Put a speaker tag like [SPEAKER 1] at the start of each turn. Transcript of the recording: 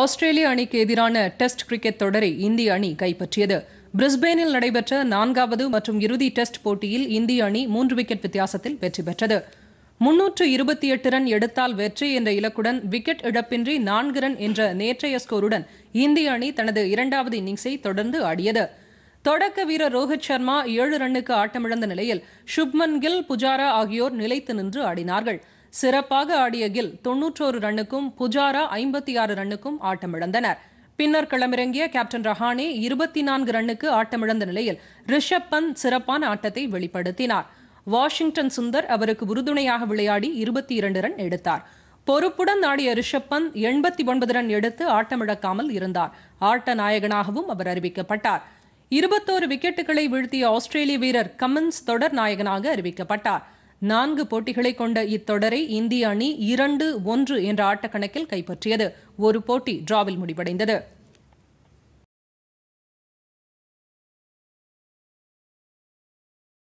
[SPEAKER 1] ஆஸ்திரேலிய அணிக்கு
[SPEAKER 2] எதிரான test cricket தொடரை இந்திய அணி கைப்பற்றியது பிரிஸ்பேனில் நடைபெற்ற நான்காவது மற்றும் இறுதி டெஸ்ட் போட்டியில் இந்திய அணி மூன்று விக்கெட் வித்தியாசத்தில் வெற்றி பெற்றது முன்னூற்று இருபத்தி எட்டு ரன் எடுத்தால் வெற்றி என்ற இலக்குடன் விக்கெட் இழப்பின்றி நான்கு ரன் என்ற நேற்றைய ஸ்கோருடன் இந்திய அணி தனது இரண்டாவது இன்னிங்ஸை தொடர்ந்து ஆடியது தொடக்க வீரர் ரோஹித் சர்மா ஏழு ரன்னுக்கு ஆட்டமிழந்த நிலையில் சுப்மன் கில் புஜாரா ஆகியோர் நிலைத்து நின்று ஆடினார்கள் சிறப்பாக ஆடிய கில் தொன்னூற்றோரு ரன்னுக்கும் புஜாரா ஐம்பத்தி ஆறு ரன்னுக்கும் ஆட்டமிழந்தனர் பின்னர் களமிறங்கிய கேப்டன் ரஹானே இருபத்தி நான்கு ரன்னுக்கு ஆட்டமிழந்த நிலையில் ரிஷப் பந்த் சிறப்பான ஆட்டத்தை வெளிப்படுத்தினார் வாஷிங்டன் சுந்தர் அவருக்கு உறுதுணையாக விளையாடி இருபத்தி இரண்டு ரன் எடுத்தார் பொறுப்புடன் ஆடிய ரிஷப் பந்த் எண்பத்தி ஒன்பது ரன் எடுத்து ஆட்டமிழக்காமல் இருந்தார் ஆட்ட நாயகனாகவும் அவர் அறிவிக்கப்பட்டார் இருபத்தோரு விக்கெட்டுகளை வீழ்த்திய ஆஸ்திரேலிய வீரர் கமின்ஸ் தொடர் நாயகனாக அறிவிக்கப்பட்டார் நான்கு போட்டிகளை கொண்ட இத்தொடரை இந்திய அணி இரண்டு ஒன்று என்ற ஆட்டக்கணக்கில் கைப்பற்றியது ஒரு போட்டி டிராவில் முடிவடைந்தது